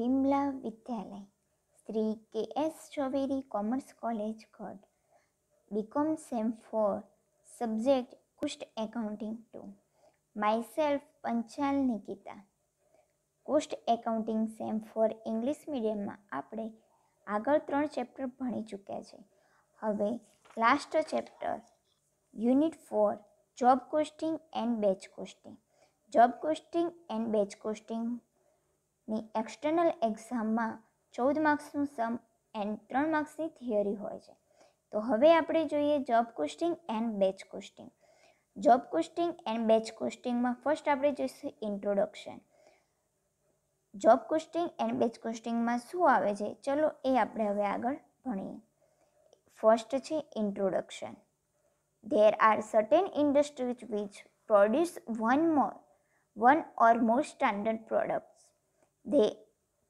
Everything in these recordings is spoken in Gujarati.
વિમલા Vidyalaya Shri K S Chovery commerce college Gadh BCom sem four subject cost accounting to myself Panchal Nikita cost accounting sem four English મીડિયમમાં આપણે આગળ ત્રણ ચેપ્ટર ભણી ચૂક્યા છે હવે last chapter unit four job costing and batch costing job costing and batch costing ની એક્સટર્નલ એક્ઝામમાં ચૌદ માર્ક્સનું સમ એન્ડ ત્રણ માર્ક્સની થિયરી હોય છે તો હવે આપણે જોઈએ job costing and batch costing job costing and batch કોસ્ટિંગમાં ફર્સ્ટ આપણે જોઈશું introduction job costing and batch કોસ્ટિંગમાં શું આવે છે ચલો એ આપણે હવે આગળ ભણીએ ફર્સ્ટ છે introduction there are certain industries which produce one more one or more standard product They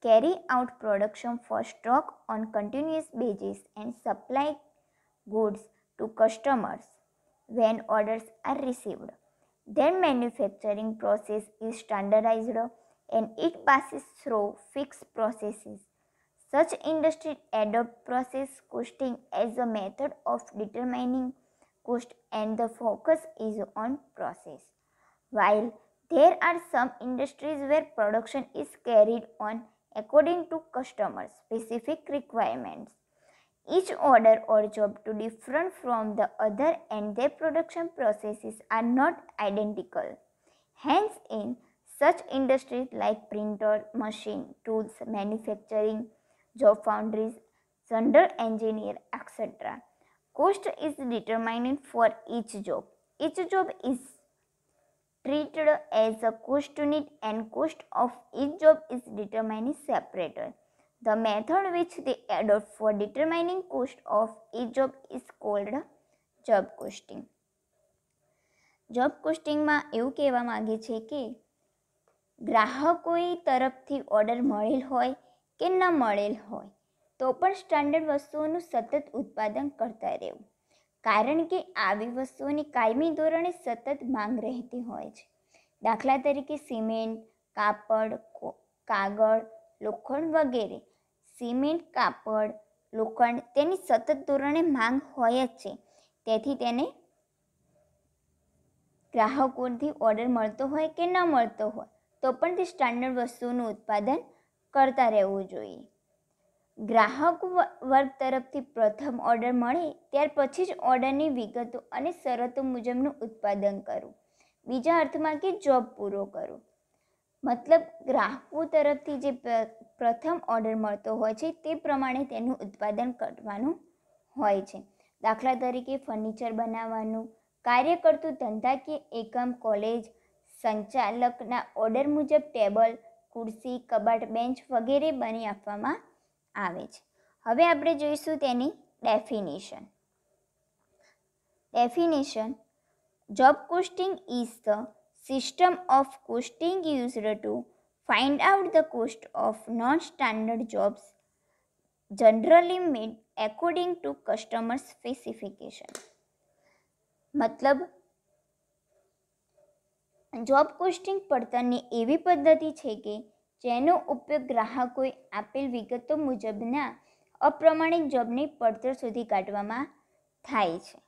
carry out production for stock on continuous basis and supply goods to customers when orders are received. Their manufacturing process is standardized and it passes through fixed processes. Such industries adopt process costing as a method of determining cost and the focus is on process. While there are some industries where production is carried on according to customer specific requirements. Each order or job to different from the other and their production processes are not identical. Hence in such industries like printer, machine, tools, manufacturing, job foundries, under engineer, etc. Cost is determined for each job. Each job is treated as a cost unit and cost of each job is determined separately. The method which they adopt for determining cost of each job is called job costing. Job કોસ્ટિંગમાં એવું કહેવા માગે છે કે ગ્રાહકોએ તરફથી ઓર્ડર મળેલ હોય કે ન મળેલ હોય તો પણ સ્ટાન્ડર્ડ વસ્તુઓનું સતત ઉત્પાદન કરતા રહેવું કારણ કે આવી વસ્તુઓની કાયમી ધોરણે સતત માંગ રહેતી હોય છે દાખલા તરીકે સિમેન્ટ કાપડ કાગળ લોખંડ વગેરે સિમેન્ટ કાપડ લોખંડ તેની સતત ધોરણે માંગ હોય જ છે તેથી તેને ગ્રાહકોથી ઓર્ડર મળતો હોય કે ન મળતો હોય તો પણ તે સ્ટાન્ડર્ડ વસ્તુઓનું ઉત્પાદન કરતા રહેવું જોઈએ ગ્રાહક વર્ગ તરફથી પ્રથમ ઓર્ડર મળે ત્યાર પછી જ ઓર્ડરની વિગતો અને શરતો મુજબનું ઉત્પાદન કરવું બીજા અર્થમાં કે જોબ પૂરો કરવો મતલબ ગ્રાહકો તરફથી જે પ્રથમ ઓર્ડર મળતો હોય છે તે પ્રમાણે તેનું ઉત્પાદન કરવાનું હોય છે દાખલા તરીકે ફર્નિચર બનાવવાનું કાર્ય કરતું ધંધા કે એકમ કોલેજ સંચાલકના ઓર્ડર મુજબ ટેબલ ખુરશી કબાટ બેન્ચ વગેરે બની આપવામાં આવે છે હવે આપણે જોઈશું તેની definition definition job costing is the system of costing used to find out the cost of non-standard jobs generally made according to customer specification મતલબ જોબ કોસ્ટિંગ પડતરની એવી પદ્ધતિ છે કે જેનો ઉપયોગ ગ્રાહકોએ આપેલ વિગતો મુજબના અપ્રમાણિત જોબની પડતર શોધી કાઢવામાં થાય છે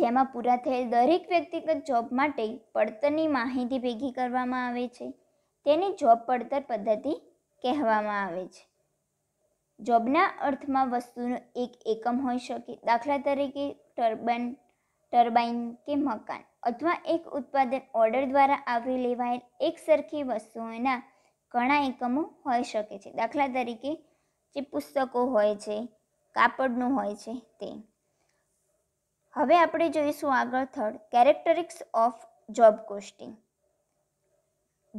જેમાં પૂરા થયેલ દરેક વ્યક્તિગત જોબ માટે પડતરની માહિતી ભેગી કરવામાં આવે છે તેને જોબ પડતર પદ્ધતિ કહેવામાં આવે છે જોબના અર્થમાં વસ્તુનો એક એકમ હોઈ શકે દાખલા તરીકે ટર્બન ટર્બાઇન કે મકાન અથવા એક ઉત્પાદન ઓર્ડર દ્વારા આવરી લેવાયેલ એક સરખી વસ્તુઓના ઘણા એકમો હોઈ શકે છે દાખલા તરીકે જે પુસ્તકો હોય છે કાપડનું હોય છે તે હવે આપણે જોઈશું આગળ third characteristics of job costing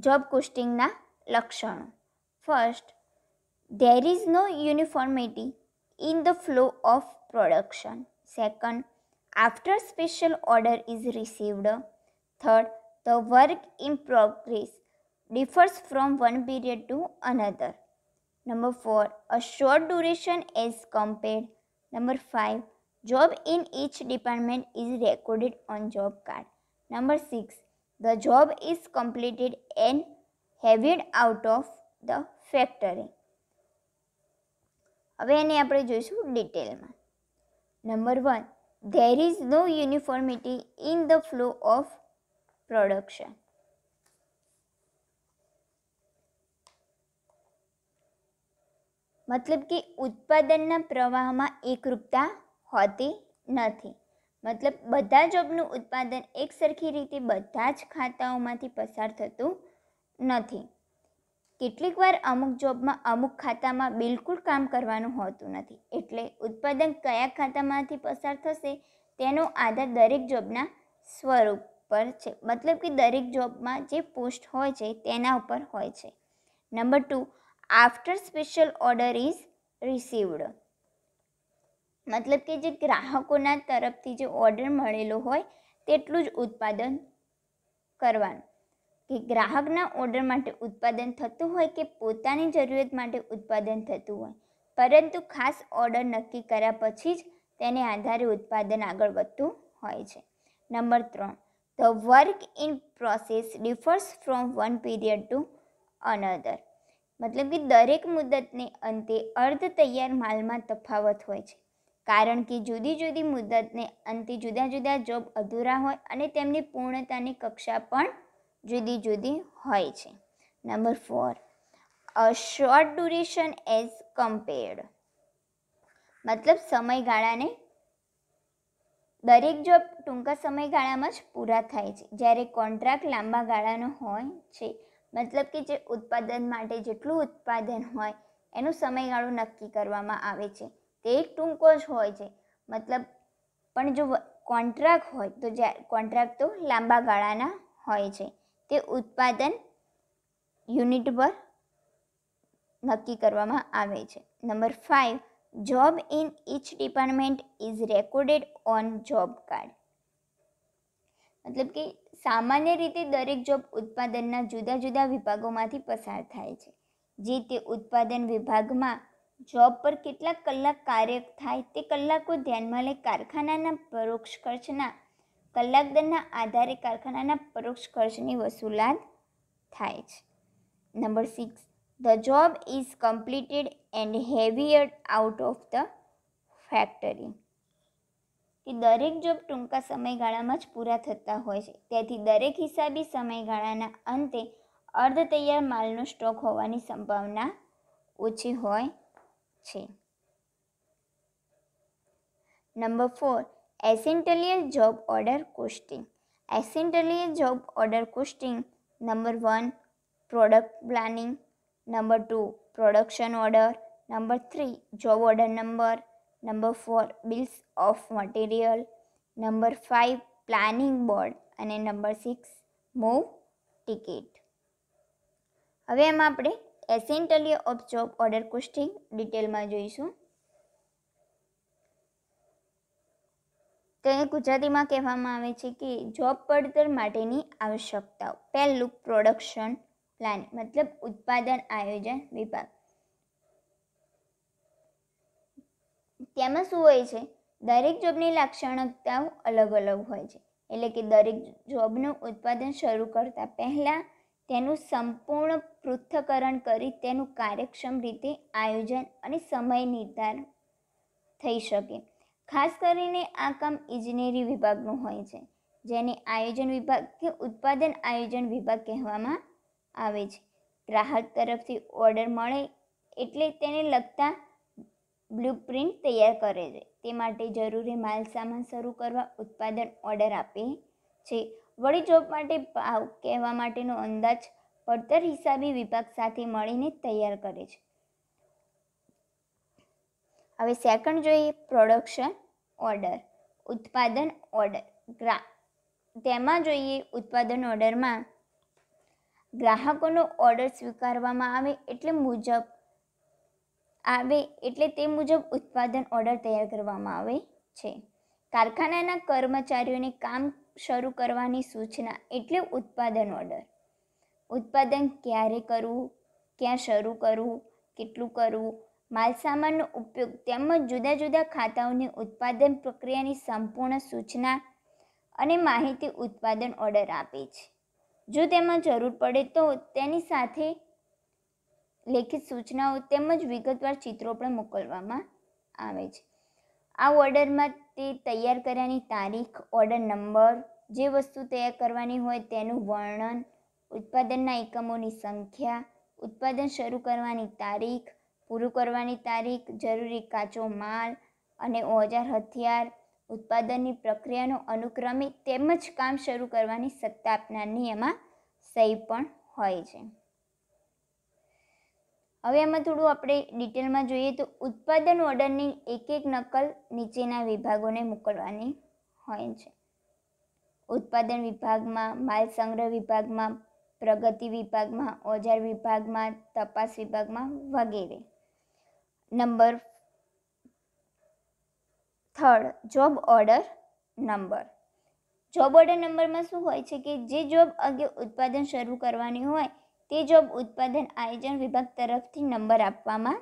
job કોસ્ટિંગના લક્ષણો first there is no uniformity in the flow of production second after special order is received. Third, the work in progress differs from one period to another. Number 4. A short duration is compared. Number 5. Job in each department is recorded on job card. Number 6. The job is completed and heaved out of the factory. હવે એને આપણે જોઈશું ડિટેલમાં number one there is no uniformity in the flow of production. મતલબ કે ઉત્પાદનના પ્રવાહમાં એકરૂપતા હોતી નથી મતલબ બધા જોબનું ઉત્પાદન એકસરખી રીતે બધા જ ખાતાઓમાંથી પસાર થતું નથી કેટલીક વાર અમુક જોબમાં અમુક ખાતામાં બિલકુલ કામ કરવાનું હોતું નથી એટલે ઉત્પાદન કયા ખાતામાંથી પસાર થશે તેનો આધાર દરેક જોબના સ્વરૂપ પર છે મતલબ કે દરેક જોબમાં જે પોસ્ટ હોય છે તેના ઉપર હોય છે number two after special order is received મતલબ કે જે ગ્રાહકોના તરફથી જે ઓર્ડર મળેલો હોય તેટલું જ ઉત્પાદન કરવાનું કે ગ્રાહકના ઓર્ડર માટે ઉત્પાદન થતું હોય કે પોતાની જરૂરિયાત માટે ઉત્પાદન થતું હોય પરંતુ ખાસ ઓર્ડર નક્કી કર્યા પછી જ તેને આધારે ઉત્પાદન આગળ વધતું હોય છે નંબર ત્રણ the work in process differs from one period to another મતલબ કે દરેક મુદતને અંતે અર્ધ તૈયાર માલમાં તફાવત હોય છે કારણ કે જુદી જુદી મુદતને અંતે જુદા જુદા જોબ અધૂરા હોય અને તેમની પૂર્ણતાની કક્ષા પણ જુદી જુદી હોય છે number four a short duration as compared મતલબ સમયગાળાને દરેક જોબ ટૂંકા સમયગાળામાં જ પૂરા થાય છે જ્યારે કોન્ટ્રાક્ટ લાંબા ગાળાનો હોય છે મતલબ કે જે ઉત્પાદન માટે જેટલું ઉત્પાદન હોય એનું સમયગાળું નક્કી કરવામાં આવે છે તે ટૂંકો જ હોય છે મતલબ પણ જો કોન્ટ્રાક્ટ હોય તો જ્યારે કોન્ટ્રાક્ટ તો લાંબા ગાળાના હોય છે તે ઉત્પાદન યુનિટ પર નક્કી કરવામાં આવે છે number five job in each department is recorded on job card મતલબ કે સામાન્ય રીતે દરેક જોબ ઉત્પાદનના જુદા જુદા વિભાગોમાંથી પસાર થાય છે જે તે ઉત્પાદન વિભાગમાં જોબ પર કેટલા કલાક કાર્ય થાય તે કલાકો ધ્યાનમાં લઈ કારખાનાના પરોક્ષ ખર્ચના કલાક દરના આધારે કારખાનાના પરોક્ષ ખર્ચની વસૂલાત થાય છે number six the job is completed and heaved out of the factory કે દરેક જોબ ટૂંકા સમયગાળામાં જ પૂરા થતા હોય છે તેથી દરેક હિસાબી સમયગાળાના અંતે અર્ધ તૈયાર માલનો સ્ટોક હોવાની સંભાવના ઓછી હોય છે number four essentials of job order costing essentials of job order costing number one product planning number two production order number three job order number number four bills of material number five planning board અને નંબર સિક્સ મૂવ ટિકિટ હવે એમાં આપણે essentials of job order costing ડિટેલમાં જોઈશું તેને ગુજરાતીમાં કહેવામાં આવે છે કે જોબ પડતર માટેની આવશ્યકતાઓ પહેલું પ્રોડક્શન પ્લાન મતલબ ઉત્પાદન આયોજન વિભાગ તેમાં શું હોય છે દરેક જોબની લાક્ષણિકતાઓ અલગ અલગ હોય છે એટલે કે દરેક જોબનું ઉત્પાદન શરૂ કરતાં પહેલાં તેનું સંપૂર્ણ પૃથ્થકરણ કરી તેનું કાર્યક્ષમ રીતે આયોજન અને સમય નિર્ધાર થઈ શકે ખાસ કરીને આ કામ ઇજનેરી વિભાગનું હોય છે જેને આયોજન વિભાગ કે ઉત્પાદન આયોજન વિભાગ કહેવામાં આવે છે ગ્રાહક તરફથી ઓર્ડર મળે એટલે તેને લગતા બ્લુપ્રિન્ટ તૈયાર કરે છે તે માટે જરૂરી માલ સામાન શરૂ કરવા ઉત્પાદન ઓર્ડર આપે છે વળી જોબ માટે ભાવ કહેવા માટેનો અંદાજ પડતર હિસાબી વિભાગ સાથે મળીને તૈયાર કરે છે હવે સેકન્ડ જોઈએ પ્રોડક્શન ઓર્ડર ઉત્પાદન ઓર્ડર ગ્રા તેમાં જોઈએ ઉત્પાદન ઓર્ડરમાં ગ્રાહકોનો ઓર્ડર સ્વીકારવામાં આવે એટલે મુજબ આવે એટલે તે મુજબ ઉત્પાદન ઓર્ડર તૈયાર કરવામાં આવે છે કારખાનાના કર્મચારીઓને કામ શરૂ કરવાની સૂચના એટલે ઉત્પાદન ઓર્ડર ઉત્પાદન ક્યારે કરવું ક્યાં શરૂ કરવું કેટલું કરવું માલસામાનનો ઉપયોગ તેમજ જુદા જુદા ખાતાઓની ઉત્પાદન પ્રક્રિયાની સંપૂર્ણ સૂચના અને માહિતી ઉત્પાદન ઓર્ડર આપે છે જો તેમાં જરૂર પડે તો તેની સાથે લેખિત સૂચનાઓ તેમજ વિગતવાર ચિત્રો પણ મોકલવામાં આવે છે આ ઓર્ડરમાં તે તૈયાર કર્યાની તારીખ ઓર્ડર નંબર જે વસ્તુ તૈયાર કરવાની હોય તેનું વર્ણન ઉત્પાદનના એકમોની સંખ્યા ઉત્પાદન શરૂ કરવાની તારીખ પૂરું કરવાની તારીખ જરૂરી કાચો માલ અને ઓજાર હથિયાર ઉત્પાદનની પ્રક્રિયાનો અનુક્રમિક તેમજ કામ શરૂ કરવાની સત્તા આપનારની એમાં સહી પણ હોય છે હવે એમાં થોડું આપણે ડિટેલમાં જોઈએ તો ઉત્પાદન ઓર્ડરની એક એક નકલ નીચેના વિભાગોને મોકલવાની હોય છે ઉત્પાદન વિભાગમાં માલ સંગ્રહ વિભાગમાં પ્રગતિ વિભાગમાં ઓજાર વિભાગમાં તપાસ વિભાગમાં વગેરે number third job order number job order નંબરમાં શું હોય છે કે જે જોબ અગે ઉત્પાદન શરૂ કરવાની હોય તે જોબ ઉત્પાદન આયોજન વિભાગ તરફથી નંબર આપવામાં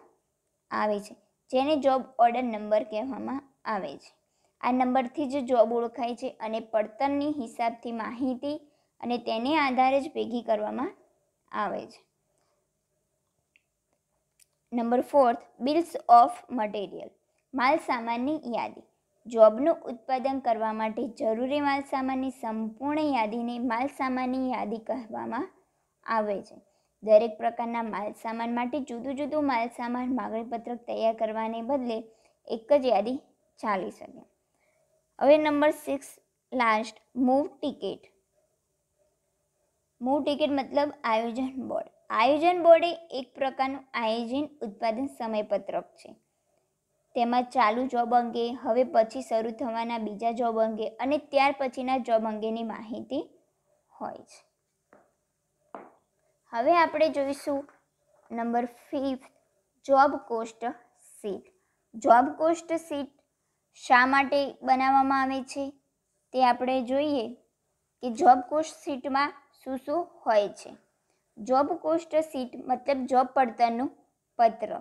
આવે છે જેને જોબ ઓર્ડર નંબર કહેવામાં આવે છે આ નંબરથી જ જોબ ઓળખાય છે અને પડતરની હિસાબથી માહિતી અને તેને આધારે જ ભેગી કરવામાં આવે છે number fourth bills of material માલસામાનની યાદી જોબનું ઉત્પાદન કરવા માટે જરૂરી માલસામાનની સંપૂર્ણ યાદીને માલસામાનની યાદી કહેવામાં આવે છે દરેક પ્રકારના માલસામાન માટે જુદું જુદું માલસામાન માગણીપત્રક તૈયાર કરવાને બદલે એક જ યાદી ચાલી શકે હવે number six last move ticket move ticket મતલબ આયોજન બોર્ડ આયોજન બોર્ડે એક પ્રકારનું આયોજન ઉત્પાદન સમયપત્રક છે તેમાં ચાલુ જોબ અંગે હવે પછી શરૂ થવાના બીજા જોબ અંગે અને ત્યાર પછીના જોબ અંગેની માહિતી હોય છે હવે આપણે જોઈશું number fifth job cost sheet job cost sheet શા માટે બનાવવામાં આવે છે તે આપણે જોઈએ કે જોબ કોસ્ટ સીટમાં શું શું હોય છે જોબ કોસ્ટ સીટ મતલબ જોબ પડતરનું પત્ર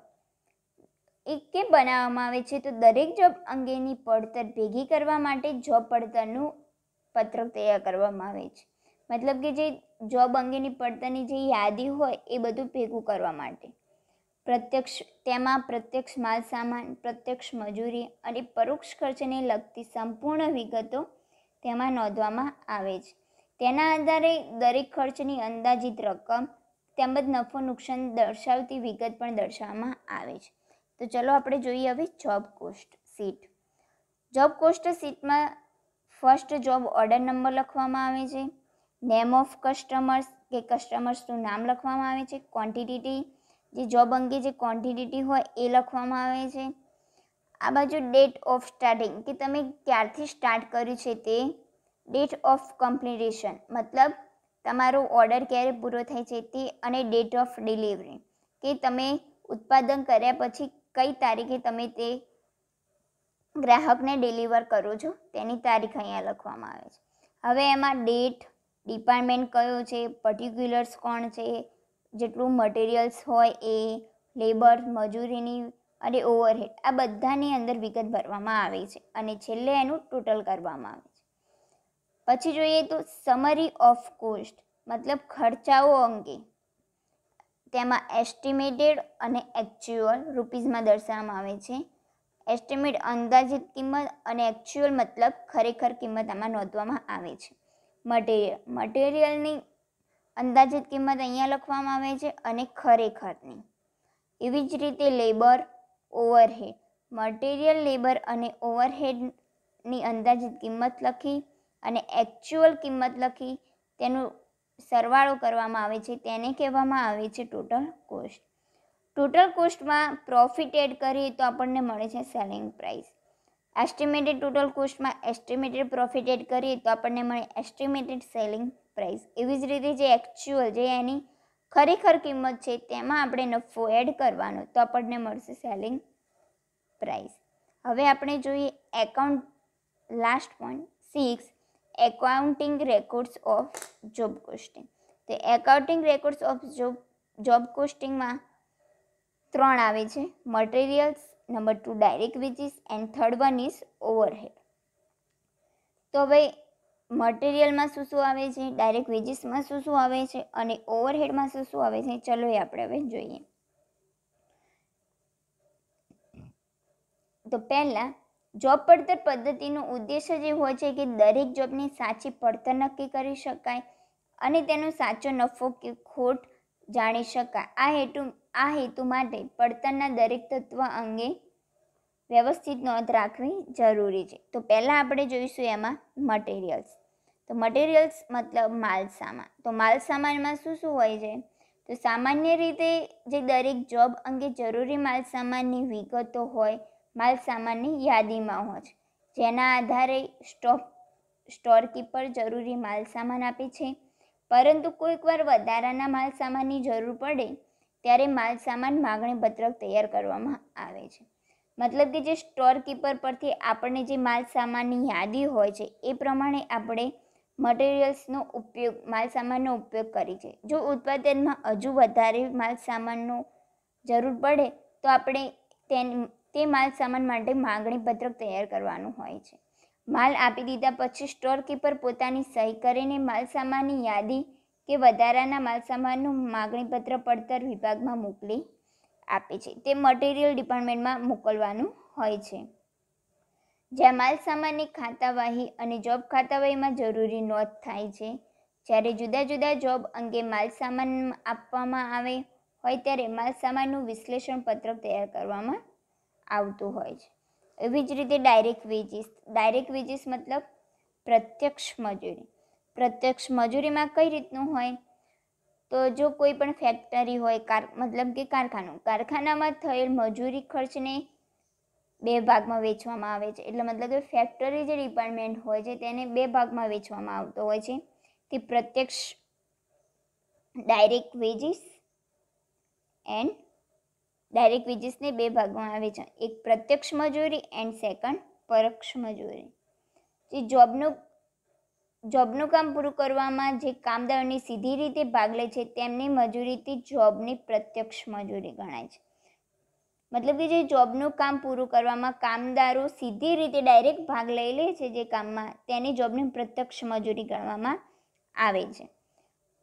એક કે બનાવવામાં આવે છે તો દરેક જોબ અંગેની પડતર ભેગી કરવા માટે જોબ પડતરનું પત્રક તૈયાર કરવામાં આવે છે મતલબ કે જે જોબ અંગેની પડતરની જે યાદી હોય એ બધું ભેગું કરવા માટે પ્રત્યક્ષ તેમાં પ્રત્યક્ષ માલ સામાન પ્રત્યક્ષ મજૂરી અને પરોક્ષ ખર્ચને લગતી સંપૂર્ણ વિગતો તેમાં નોંધવામાં આવે છે તેના આધારે દરેક ખર્ચની અંદાજિત રકમ તેમજ નફો નુકસાન દર્શાવતી વિગત પણ દર્શાવવામાં આવે છે તો ચલો આપણે જોઈએ હવે job cost sheet job cost સીટમાં ફર્સ્ટ જોબ ઓર્ડર નંબર લખવામાં આવે છે નેમ ઓફ કસ્ટમર્સ કે કસ્ટમર્સનું નામ લખવામાં આવે છે ક્વોન્ટિટી જે જોબ અંગે જે ક્વોન્ટિટી હોય એ લખવામાં આવે છે આ બાજુ ડેટ ઓફ સ્ટાર્ટિંગ કે તમે ક્યારથી સ્ટાર્ટ કર્યું છે તે ડેટ ઓફ કમ્પ્લીટેશન મતલબ તમારો ઓર્ડર ક્યારે પૂરો થાય છે તે અને ડેટ ઓફ ડિલિવરી કે તમે ઉત્પાદન કર્યા પછી કઈ તારીખે તમે તે ગ્રાહકને ડિલિવર કરો છો તેની તારીખ અહીંયા લખવામાં આવે છે હવે એમાં ડેટ ડિપાર્ટમેન્ટ કયો છે પર્ટિક્યુલર્સ કોણ છે જેટલું મટીરિયલ્સ હોય એ લેબર મજૂરીની અને ઓવરહેડ આ બધાની અંદર વિગત ભરવામાં આવે છે અને છેલ્લે એનું ટોટલ કરવામાં આવે છે પછી જોઈએ તો સમરી ઓફ કોસ્ટ મતલબ ખર્ચાઓ અંગે તેમાં એસ્ટિમેટેડ અને એકચ્યુઅલ રૂપીઝમાં દર્શાવવામાં આવે છે એસ્ટિમેટ અંદાજિત કિંમત અને એકચ્યુઅલ મતલબ ખરેખર કિંમત આમાં નોંધવામાં આવે છે મટીરિયલ મટીરિયલની અંદાજિત કિંમત અહીંયા લખવામાં આવે છે અને ખરેખરની એવી જ રીતે લેબર ઓવરહેડ મટીરિયલ લેબર અને ઓવરહેડની અંદાજિત કિંમત લખી અને એકચ્યુઅલ કિંમત લખી તેનું સરવાળો કરવામાં આવે છે તેને કહેવામાં આવે છે ટોટલ કોસ્ટ ટોટલ કોસ્ટમાં પ્રોફિટ એડ કરીએ તો આપણને મળે છે સેલિંગ પ્રાઇસ એસ્ટિમેટેડ ટોટલ કોસ્ટમાં એસ્ટિમેટેડ પ્રોફિટ એડ કરીએ તો આપણને મળે એસ્ટિમેટેડ સેલિંગ પ્રાઇસ એવી જ રીતે જે એકચ્યુઅલ જે એની ખરેખર કિંમત છે તેમાં આપણે નફો એડ કરવાનો તો આપણને મળશે સેલિંગ પ્રાઇસ હવે આપણે જોઈએ account last point six accounting records of job costing તો accounting records of job job કોસ્ટિંગમાં ત્રણ આવે છે materials number two direct wages and third one is overhead તો હવે મટીરિયલમાં શું શું આવે છે ડાયરેક્ટ વેજીસમાં શું શું આવે છે અને ઓવરહેડમાં શું શું આવે છે ચલો એ આપણે હવે જોઈએ તો પહેલાં જોબ પડતર પદ્ધતિનો ઉદ્દેશ્ય જે હોય છે કે દરેક જોબની સાચી પડતર નક્કી કરી શકાય અને તેનો સાચો નફો કે ખોટ જાણી શકાય આ હેતુ આ હેતુ માટે પડતરના દરેક તત્વ અંગે વ્યવસ્થિત નોંધ રાખવી જરૂરી છે તો પહેલાં આપણે જોઈશું એમાં મટીરિયલ્સ તો મટીરિયલ્સ મતલબ માલસામાન તો માલસામાનમાં શું શું હોય છે તો સામાન્ય રીતે જે દરેક જોબ અંગે જરૂરી માલસામાનની વિગતો હોય માલસામાનની યાદીમાં હોય છે જેના આધારે સ્ટોક સ્ટોરકીપર જરૂરી માલસામાન આપે છે પરંતુ કોઈકવાર વધારાના માલ સામાનની જરૂર પડે ત્યારે માલ સામાન માગણી પત્રક તૈયાર કરવામાં આવે છે મતલબ કે જે સ્ટોરકીપર પરથી આપણને જે માલ સામાનની યાદી હોય છે એ પ્રમાણે આપણે મટીરિયલ્સનો ઉપયોગ માલ સામાનનો ઉપયોગ કરી છે જો ઉત્પાદનમાં હજુ વધારે માલ સામાનનો જરૂર પડે તો આપણે તેની તે માલ સામાન માટે માગણી પત્રક તૈયાર કરવાનું હોય છે માલ આપી દીધા પછી સ્ટોર કીપર પોતાની સહી કરીને માલ સામાનની યાદી કે વધારાના માલ સામાનનું માગણી પત્ર પડતર વિભાગમાં મોકલી આપે છે તે મટીરિયલ ડિપાર્ટમેન્ટમાં મોકલવાનું હોય છે જ્યાં માલ સામાનની ખાતાવાહી અને જોબ ખાતાવાહીમાં જરૂરી નોંધ થાય છે જ્યારે જુદા જુદા જોબ અંગે માલ સામાન આપવામાં આવે હોય ત્યારે માલ સામાનનું વિશ્લેષણ પત્રક તૈયાર કરવામાં આવતું હોય છે એવી જ રીતે ડાયરેક્ટ વેજીસ ડાયરેક્ટ વેજીસ મતલબ પ્રત્યક્ષ મજૂરી પ્રત્યક્ષ મજૂરીમાં કઈ રીતનું હોય તો જો કોઈ પણ ફેક્ટરી હોય કાર મતલબ કે કારખાનું કારખાનામાં થયેલ મજૂરી ખર્ચને બે ભાગમાં વેચવામાં આવે છે એટલે મતલબ કે ફેક્ટરી જે ડિપાર્ટમેન્ટ હોય છે તેને બે ભાગમાં વેચવામાં આવતો હોય છે કે પ્રત્યક્ષ ડાયરેક્ટ વેજીસ એન્ડ ડાયરેક્ટ વેજીસને બે ભાગમાં આવે છે એક પ્રત્યક્ષ મજૂરી એન્ડ સેકન્ડ પરોક્ષ મજૂરી જે જોબનું જોબનું કામ પૂરું કરવામાં જે કામદારોની સીધી રીતે ભાગ લે છે તેમની મજૂરીથી જોબની પ્રત્યક્ષ મજૂરી ગણાય છે મતલબ કે જે જોબનું કામ પૂરું કરવામાં કામદારો સીધી રીતે ડાયરેક્ટ ભાગ લઈ લે છે જે કામમાં તેની જોબની પ્રત્યક્ષ મજૂરી ગણવામાં આવે છે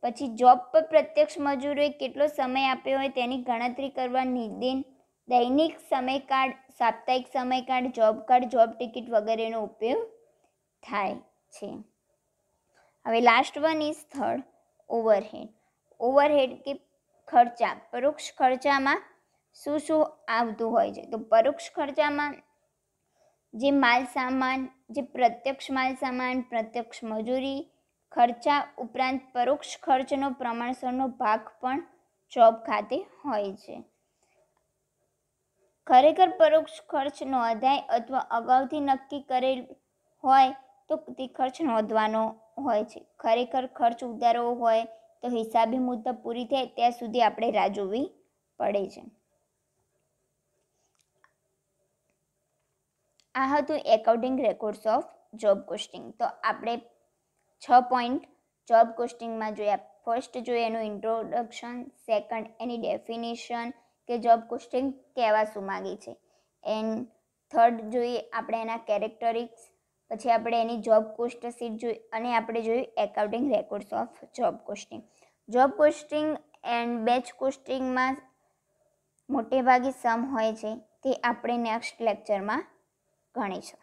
પછી જોબ પર પ્રત્યક્ષ મજૂરોએ કેટલો સમય આપ્યો હોય તેની ગણતરી કરવા નિદિન દૈનિક સમય કાર્ડ સાપ્તાહિક સમય card job card job ticket વગેરેનો ઉપયોગ થાય છે હવે last one is third overhead overhead કે ખર્ચા પરોક્ષ ખર્ચામાં શું શું આવતું હોય છે તો પરોક્ષ ખર્ચામાં જે માલ સામાન જે પ્રત્યક્ષ માલ સામાન પ્રત્યક્ષ મજૂરી ખર્ચા ઉપરાંત પરોક્ષ ખર્ચનો પ્રમાણસરનો ભાગ પણ જોબ ખાતે હોય છે ખરેખર પરોક્ષ ખર્ચ નોંધાય અથવા અગાઉથી નક્કી કરેલ હોય તો તે ખર્ચ નોંધવાનો હોય છે ખરેખર ખર્ચ ઉતારવો હોય તો હિસાબી મુદ્દા પૂરી થાય ત્યાં સુધી આપણે રાહ જોવી પડે છે આ હતું accounting records of job costing તો આપણે છ પોઈન્ટ જોબ કોસ્ટિંગમાં જોયા ફર્સ્ટ જોઈએ એનું ઇન્ટ્રોડક્શન સેકન્ડ એની ડેફિનેશન કે જોબ કોસ્ટિંગ કહેવા શું માગી છે એન્ડ થર્ડ જોઈએ આપણે એના કેરેક્ટરિક્સ પછી આપણે એની જોબ કોસ્ટ સીટ જોઈ અને આપણે જોયું accounting records of job costing job costing and batch કોસ્ટિંગમાં મોટેભાગે સમ હોય છે તે આપણે નેક્સ્ટ લેક્ચરમાં ગણીશું